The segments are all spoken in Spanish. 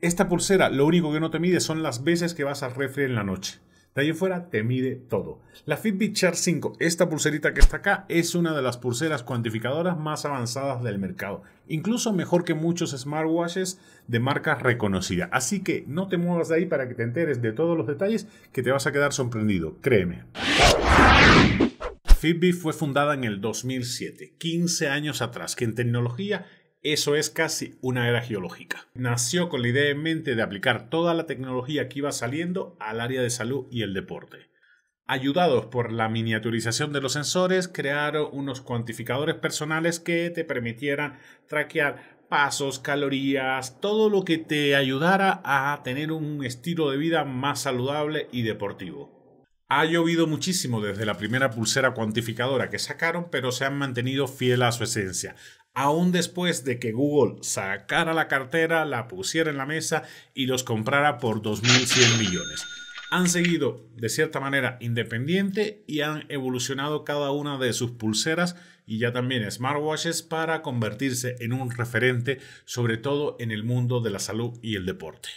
Esta pulsera lo único que no te mide son las veces que vas al refri en la noche. De ahí fuera te mide todo. La Fitbit Charge 5, esta pulserita que está acá, es una de las pulseras cuantificadoras más avanzadas del mercado. Incluso mejor que muchos smartwatches de marca reconocida. Así que no te muevas de ahí para que te enteres de todos los detalles que te vas a quedar sorprendido, créeme. Fitbit fue fundada en el 2007, 15 años atrás, que en tecnología eso es casi una era geológica. Nació con la idea en mente de aplicar toda la tecnología que iba saliendo al área de salud y el deporte. Ayudados por la miniaturización de los sensores, crearon unos cuantificadores personales que te permitieran traquear pasos, calorías, todo lo que te ayudara a tener un estilo de vida más saludable y deportivo. Ha llovido muchísimo desde la primera pulsera cuantificadora que sacaron, pero se han mantenido fiel a su esencia aún después de que Google sacara la cartera, la pusiera en la mesa y los comprara por 2.100 millones. Han seguido de cierta manera independiente y han evolucionado cada una de sus pulseras y ya también smartwatches para convertirse en un referente, sobre todo en el mundo de la salud y el deporte.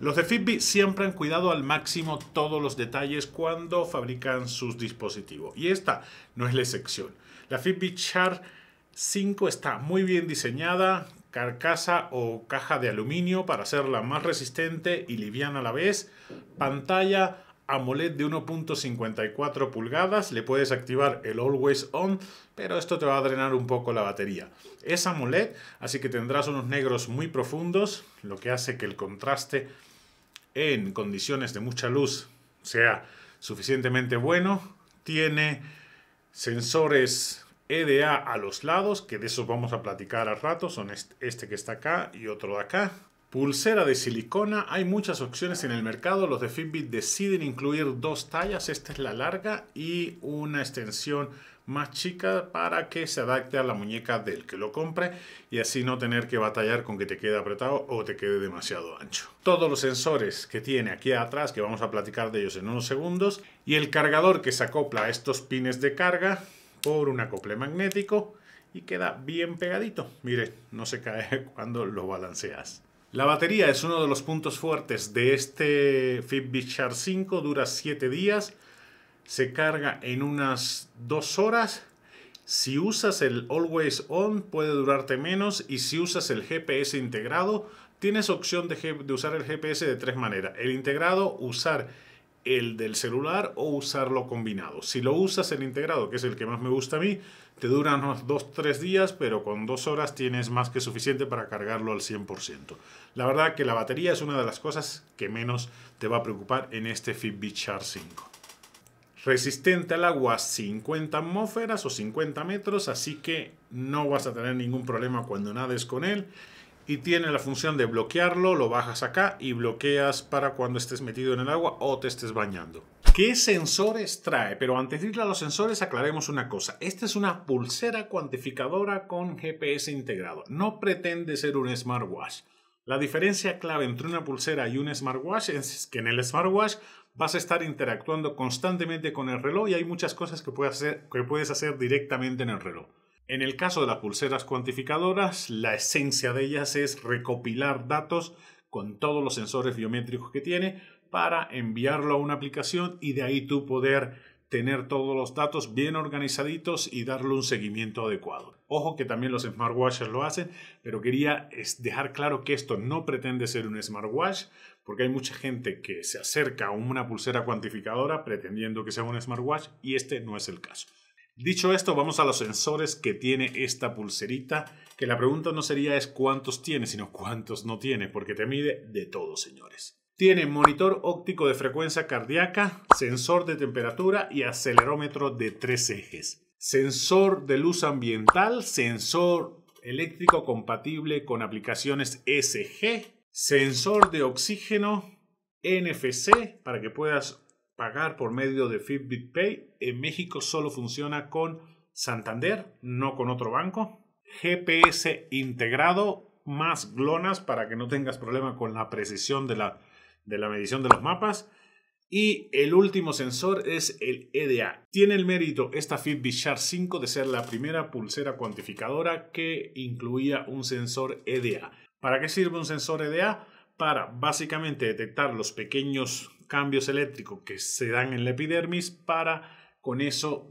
Los de Fitbit siempre han cuidado al máximo todos los detalles cuando fabrican sus dispositivos y esta no es la excepción. La Fitbit Charge... 5 está muy bien diseñada, carcasa o caja de aluminio para hacerla más resistente y liviana a la vez, pantalla AMOLED de 1.54 pulgadas, le puedes activar el Always On, pero esto te va a drenar un poco la batería. Es AMOLED, así que tendrás unos negros muy profundos, lo que hace que el contraste en condiciones de mucha luz sea suficientemente bueno. Tiene sensores EDA a los lados, que de eso vamos a platicar al rato, son este que está acá y otro de acá. Pulsera de silicona, hay muchas opciones en el mercado, los de Fitbit deciden incluir dos tallas, esta es la larga y una extensión más chica para que se adapte a la muñeca del que lo compre y así no tener que batallar con que te quede apretado o te quede demasiado ancho. Todos los sensores que tiene aquí atrás, que vamos a platicar de ellos en unos segundos, y el cargador que se acopla a estos pines de carga, por un acople magnético y queda bien pegadito. Mire, no se cae cuando lo balanceas. La batería es uno de los puntos fuertes de este Fitbit Charge 5, dura 7 días, se carga en unas 2 horas. Si usas el Always On puede durarte menos y si usas el GPS integrado tienes opción de, de usar el GPS de tres maneras. El integrado, usar el del celular o usarlo combinado. Si lo usas el integrado, que es el que más me gusta a mí, te dura unos 2-3 días, pero con 2 horas tienes más que suficiente para cargarlo al 100%. La verdad que la batería es una de las cosas que menos te va a preocupar en este Fitbit Charge 5 resistente al agua 50 atmósferas o 50 metros, así que no vas a tener ningún problema cuando nades con él y tiene la función de bloquearlo, lo bajas acá y bloqueas para cuando estés metido en el agua o te estés bañando. ¿Qué sensores trae? Pero antes de ir a los sensores aclaremos una cosa. Esta es una pulsera cuantificadora con GPS integrado. No pretende ser un smartwatch. La diferencia clave entre una pulsera y un smartwatch es que en el smartwatch vas a estar interactuando constantemente con el reloj y hay muchas cosas que puedes hacer, que puedes hacer directamente en el reloj. En el caso de las pulseras cuantificadoras, la esencia de ellas es recopilar datos con todos los sensores biométricos que tiene para enviarlo a una aplicación y de ahí tú poder tener todos los datos bien organizaditos y darle un seguimiento adecuado. Ojo que también los smartwatches lo hacen, pero quería dejar claro que esto no pretende ser un smartwatch, porque hay mucha gente que se acerca a una pulsera cuantificadora pretendiendo que sea un smartwatch y este no es el caso. Dicho esto, vamos a los sensores que tiene esta pulserita, que la pregunta no sería es cuántos tiene, sino cuántos no tiene, porque te mide de todo, señores. Tiene monitor óptico de frecuencia cardíaca, sensor de temperatura y acelerómetro de tres ejes. Sensor de luz ambiental, sensor eléctrico compatible con aplicaciones SG, sensor de oxígeno, NFC para que puedas pagar por medio de Fitbit Pay en México solo funciona con Santander, no con otro banco. GPS integrado, más glonas para que no tengas problema con la precisión de la, medición de los mapas. Y el último sensor es el EDA. Tiene el mérito esta Fitbit Charge 5 de ser la primera pulsera cuantificadora que incluía un sensor EDA. ¿Para qué sirve un sensor EDA? Para básicamente detectar los pequeños cambios eléctricos que se dan en la epidermis para con eso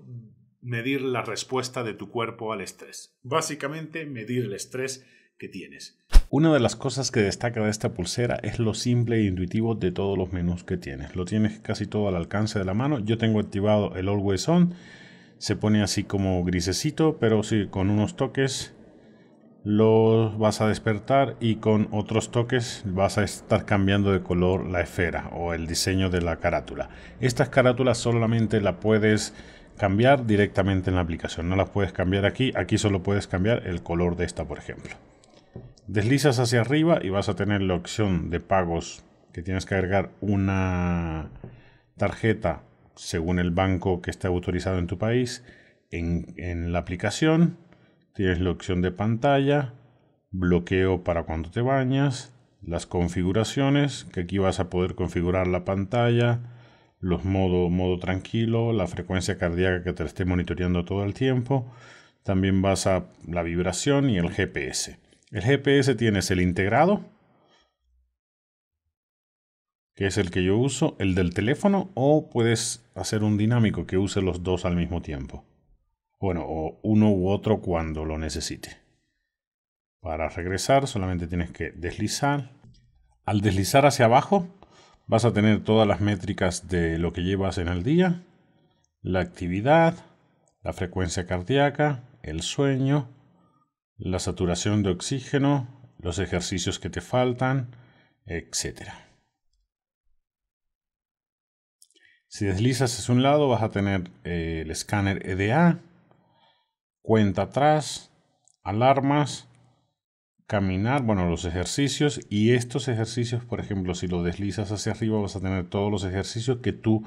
medir la respuesta de tu cuerpo al estrés. Básicamente medir el estrés que tienes. Una de las cosas que destaca de esta pulsera es lo simple e intuitivo de todos los menús que tienes. Lo tienes casi todo al alcance de la mano. Yo tengo activado el Always On. Se pone así como grisecito, pero sí con unos toques lo vas a despertar y con otros toques vas a estar cambiando de color la esfera o el diseño de la carátula. Estas carátulas solamente las puedes cambiar directamente en la aplicación, no las puedes cambiar aquí, aquí solo puedes cambiar el color de esta por ejemplo. Deslizas hacia arriba y vas a tener la opción de pagos que tienes que agregar una tarjeta según el banco que esté autorizado en tu país en la aplicación Tienes la opción de pantalla, bloqueo para cuando te bañas, las configuraciones, que aquí vas a poder configurar la pantalla, los modos modo tranquilo, la frecuencia cardíaca que te esté monitoreando todo el tiempo. También vas a la vibración y el GPS. El GPS tienes el integrado, que es el que yo uso, el del teléfono, o puedes hacer un dinámico que use los dos al mismo tiempo bueno, o uno u otro cuando lo necesite. Para regresar solamente tienes que deslizar. Al deslizar hacia abajo vas a tener todas las métricas de lo que llevas en el día, la actividad, la frecuencia cardíaca, el sueño, la saturación de oxígeno, los ejercicios que te faltan, etc. Si deslizas hacia un lado vas a tener eh, el escáner EDA, cuenta atrás, alarmas, caminar, bueno, los ejercicios y estos ejercicios, por ejemplo, si lo deslizas hacia arriba vas a tener todos los ejercicios que tú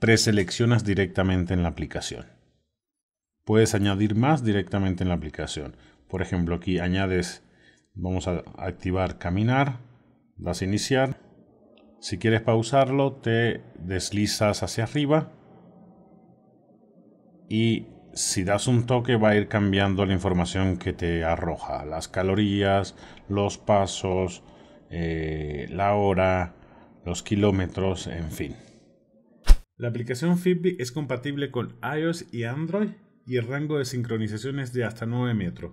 preseleccionas directamente en la aplicación. Puedes añadir más directamente en la aplicación. Por ejemplo, aquí añades, vamos a activar caminar, das iniciar. Si quieres pausarlo, te deslizas hacia arriba y si das un toque va a ir cambiando la información que te arroja. Las calorías, los pasos, eh, la hora, los kilómetros, en fin. La aplicación Fitbit es compatible con iOS y Android y el rango de sincronización es de hasta 9 metros.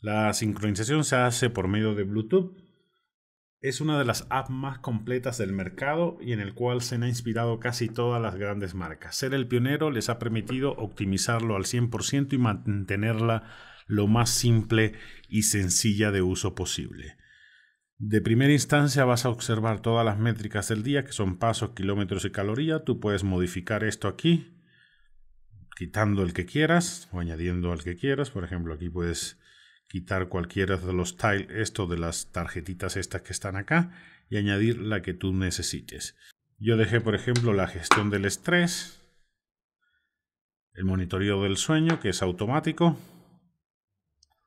La sincronización se hace por medio de Bluetooth es una de las apps más completas del mercado y en el cual se han inspirado casi todas las grandes marcas. Ser el pionero les ha permitido optimizarlo al 100% y mantenerla lo más simple y sencilla de uso posible. De primera instancia vas a observar todas las métricas del día, que son pasos, kilómetros y caloría. Tú puedes modificar esto aquí, quitando el que quieras o añadiendo al que quieras. Por ejemplo, aquí puedes quitar cualquiera de los tiles, esto de las tarjetitas estas que están acá y añadir la que tú necesites. Yo dejé, por ejemplo, la gestión del estrés, el monitoreo del sueño, que es automático,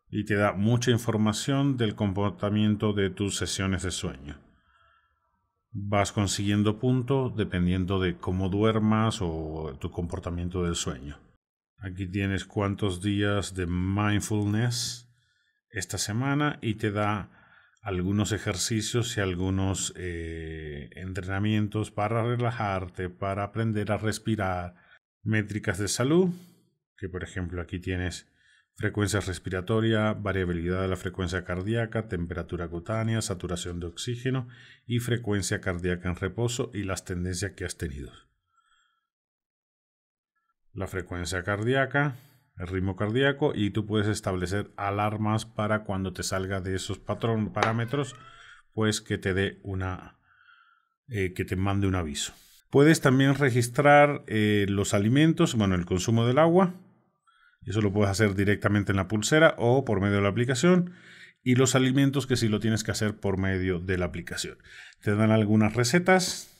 y te da mucha información del comportamiento de tus sesiones de sueño. Vas consiguiendo puntos dependiendo de cómo duermas o tu comportamiento del sueño. Aquí tienes cuántos días de mindfulness esta semana y te da algunos ejercicios y algunos eh, entrenamientos para relajarte, para aprender a respirar, métricas de salud, que por ejemplo aquí tienes frecuencia respiratoria, variabilidad de la frecuencia cardíaca, temperatura cutánea, saturación de oxígeno y frecuencia cardíaca en reposo y las tendencias que has tenido. La frecuencia cardíaca, el ritmo cardíaco y tú puedes establecer alarmas para cuando te salga de esos patrón, parámetros, pues que te dé una, eh, que te mande un aviso. Puedes también registrar eh, los alimentos, bueno, el consumo del agua. Eso lo puedes hacer directamente en la pulsera o por medio de la aplicación. Y los alimentos que si sí lo tienes que hacer por medio de la aplicación. Te dan algunas recetas,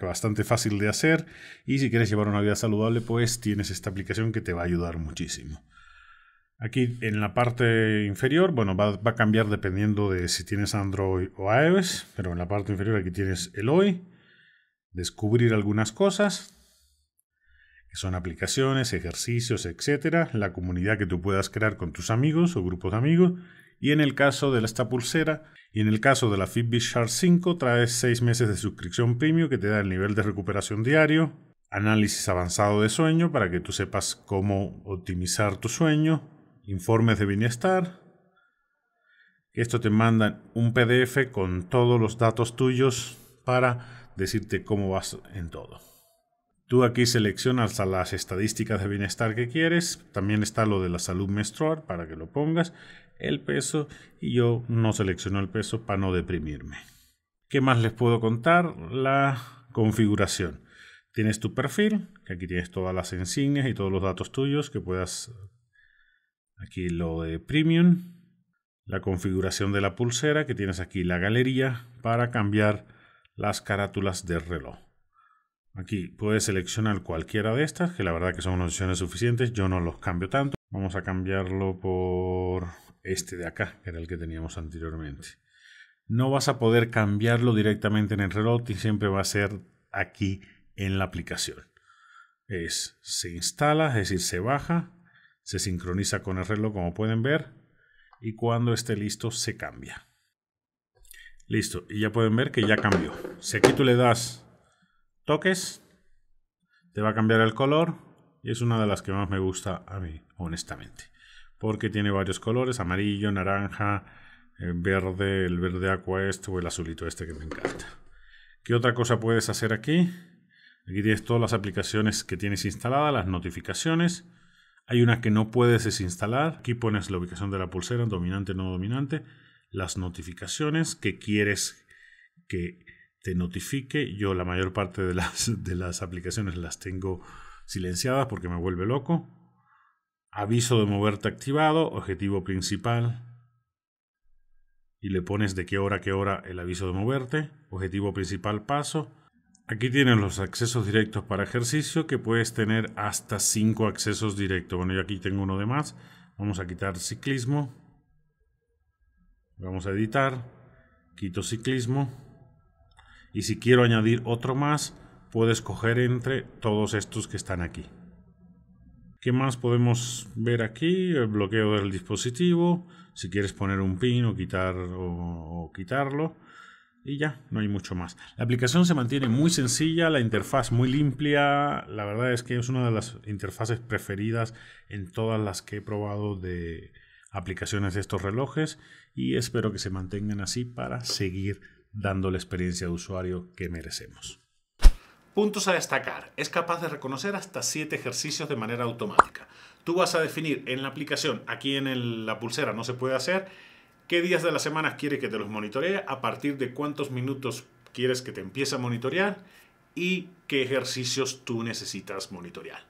bastante fácil de hacer y si quieres llevar una vida saludable pues tienes esta aplicación que te va a ayudar muchísimo. Aquí en la parte inferior, bueno, va, a cambiar dependiendo de si tienes Android o iOS, pero en la parte inferior aquí tienes el hoy, descubrir algunas cosas, que son aplicaciones, ejercicios, etcétera, la comunidad que tú puedas crear con tus amigos o grupos de amigos y en el caso de esta pulsera, y en el caso de la Fitbit Charge 5, traes 6 meses de suscripción premium que te da el nivel de recuperación diario, análisis avanzado de sueño para que tú sepas cómo optimizar tu sueño, informes de bienestar. Esto te manda un PDF con todos los datos tuyos para decirte cómo vas en todo. Tú aquí seleccionas las estadísticas de bienestar que quieres. También está lo de la salud menstrual para que lo pongas. El peso. Y yo no selecciono el peso para no deprimirme. ¿Qué más les puedo contar? La configuración. Tienes tu perfil, que aquí tienes todas las insignias y todos los datos tuyos que puedas... Aquí lo de premium. La configuración de la pulsera, que tienes aquí la galería para cambiar las carátulas del reloj. Aquí puedes seleccionar cualquiera de estas, que la verdad que son opciones suficientes, yo no los cambio tanto. Vamos a cambiarlo por este de acá, que era el que teníamos anteriormente. No vas a poder cambiarlo directamente en el reloj y siempre va a ser aquí en la aplicación. Es, se instala, es decir, se baja, se sincroniza con el reloj como pueden ver y cuando esté listo se cambia. Listo, y ya pueden ver que ya cambió. Si aquí tú le das toques, te va a cambiar el color y es una de las que más me gusta a mí, honestamente. Porque tiene varios colores, amarillo, naranja, eh, verde, el verde aqua este o el azulito este que me encanta. ¿Qué otra cosa puedes hacer aquí? Aquí tienes todas las aplicaciones que tienes instaladas, las notificaciones. Hay una que no puedes desinstalar. Aquí pones la ubicación de la pulsera, dominante, no dominante. Las notificaciones que quieres que te notifique. Yo la mayor parte de las, de las aplicaciones las tengo silenciadas porque me vuelve loco. Aviso de moverte activado, objetivo principal. Y le pones de qué hora a qué hora el aviso de moverte, objetivo principal paso. Aquí tienes los accesos directos para ejercicio que puedes tener hasta 5 accesos directos. Bueno, yo aquí tengo uno de más. Vamos a quitar ciclismo. Vamos a editar. Quito ciclismo y si quiero añadir otro más, puedo escoger entre todos estos que están aquí. ¿Qué más podemos ver aquí? El bloqueo del dispositivo, si quieres poner un pin o, quitar, o quitarlo. Y ya, no hay mucho más. La aplicación se mantiene muy sencilla, la interfaz muy limpia. La verdad es que es una de las interfaces preferidas en todas las que he probado de aplicaciones de estos relojes. Y espero que se mantengan así para seguir dando la experiencia de usuario que merecemos. Puntos a destacar. Es capaz de reconocer hasta 7 ejercicios de manera automática. Tú vas a definir en la aplicación, aquí en la pulsera no se puede hacer, qué días de la semana quieres que te los monitoree, a partir de cuántos minutos quieres que te empiece a monitorear y qué ejercicios tú necesitas monitorear.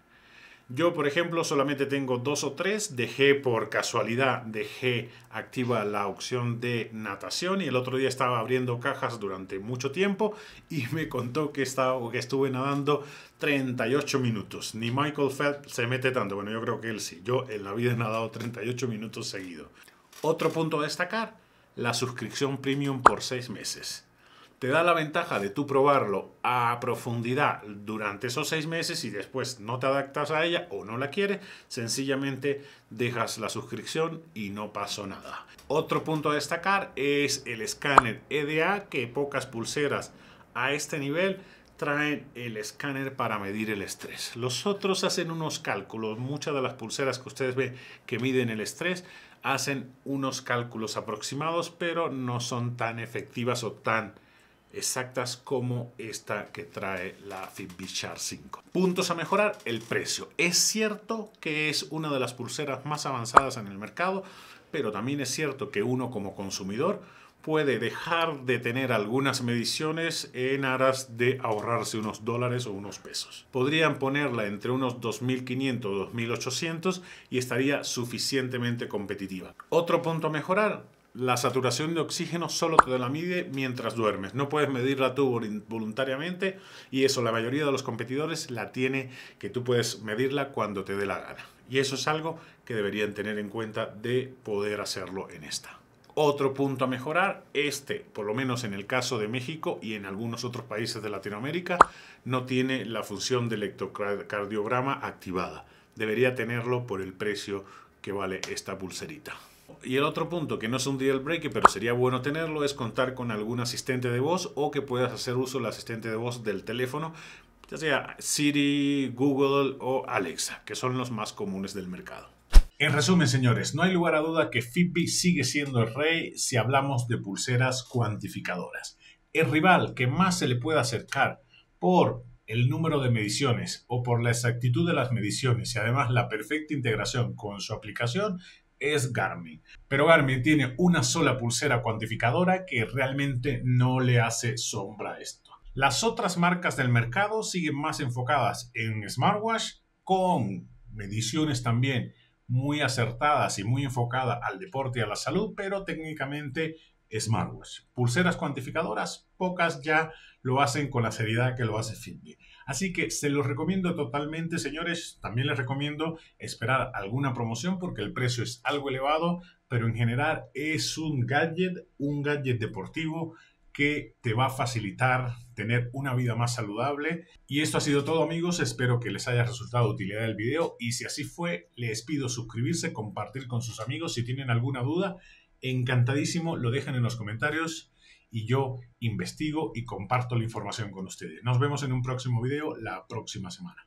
Yo, por ejemplo, solamente tengo dos o tres. Dejé por casualidad, dejé activa la opción de natación y el otro día estaba abriendo cajas durante mucho tiempo y me contó que, estaba, que estuve nadando 38 minutos. Ni Michael Phelps se mete tanto. Bueno, yo creo que él sí. Yo en la vida he nadado 38 minutos seguido. Otro punto a destacar, la suscripción premium por seis meses te da la ventaja de tú probarlo a profundidad durante esos seis meses y después no te adaptas a ella o no la quieres, sencillamente dejas la suscripción y no pasó nada. Otro punto a destacar es el escáner EDA, que pocas pulseras a este nivel traen el escáner para medir el estrés. Los otros hacen unos cálculos, muchas de las pulseras que ustedes ven que miden el estrés, hacen unos cálculos aproximados, pero no son tan efectivas o tan exactas como esta que trae la Fitbit Charge 5. Puntos a mejorar, el precio. Es cierto que es una de las pulseras más avanzadas en el mercado, pero también es cierto que uno como consumidor puede dejar de tener algunas mediciones en aras de ahorrarse unos dólares o unos pesos. Podrían ponerla entre unos 2.500 o 2.800 y estaría suficientemente competitiva. Otro punto a mejorar, la saturación de oxígeno solo te la mide mientras duermes. No puedes medirla tú voluntariamente y eso la mayoría de los competidores la tiene que tú puedes medirla cuando te dé la gana. Y eso es algo que deberían tener en cuenta de poder hacerlo en esta. Otro punto a mejorar, este, por lo menos en el caso de México y en algunos otros países de Latinoamérica, no tiene la función de electrocardiograma activada. Debería tenerlo por el precio que vale esta pulserita. Y el otro punto, que no es un deal breaker, pero sería bueno tenerlo, es contar con algún asistente de voz o que puedas hacer uso del asistente de voz del teléfono, ya sea Siri, Google o Alexa, que son los más comunes del mercado. En resumen, señores, no hay lugar a duda que Fitbit sigue siendo el rey si hablamos de pulseras cuantificadoras. El rival que más se le puede acercar por el número de mediciones o por la exactitud de las mediciones y además la perfecta integración con su aplicación es Garmin. Pero Garmin tiene una sola pulsera cuantificadora que realmente no le hace sombra a esto. Las otras marcas del mercado siguen más enfocadas en smartwatch con mediciones también muy acertadas y muy enfocadas al deporte y a la salud, pero técnicamente smartwatch. Pulseras cuantificadoras, pocas ya lo hacen con la seriedad que lo hace Fitbit. Así que se los recomiendo totalmente, señores. También les recomiendo esperar alguna promoción porque el precio es algo elevado, pero en general es un gadget, un gadget deportivo que te va a facilitar tener una vida más saludable. Y esto ha sido todo amigos, espero que les haya resultado de utilidad el video y si así fue, les pido suscribirse, compartir con sus amigos si tienen alguna duda. Encantadísimo, lo dejen en los comentarios y yo investigo y comparto la información con ustedes. Nos vemos en un próximo video la próxima semana.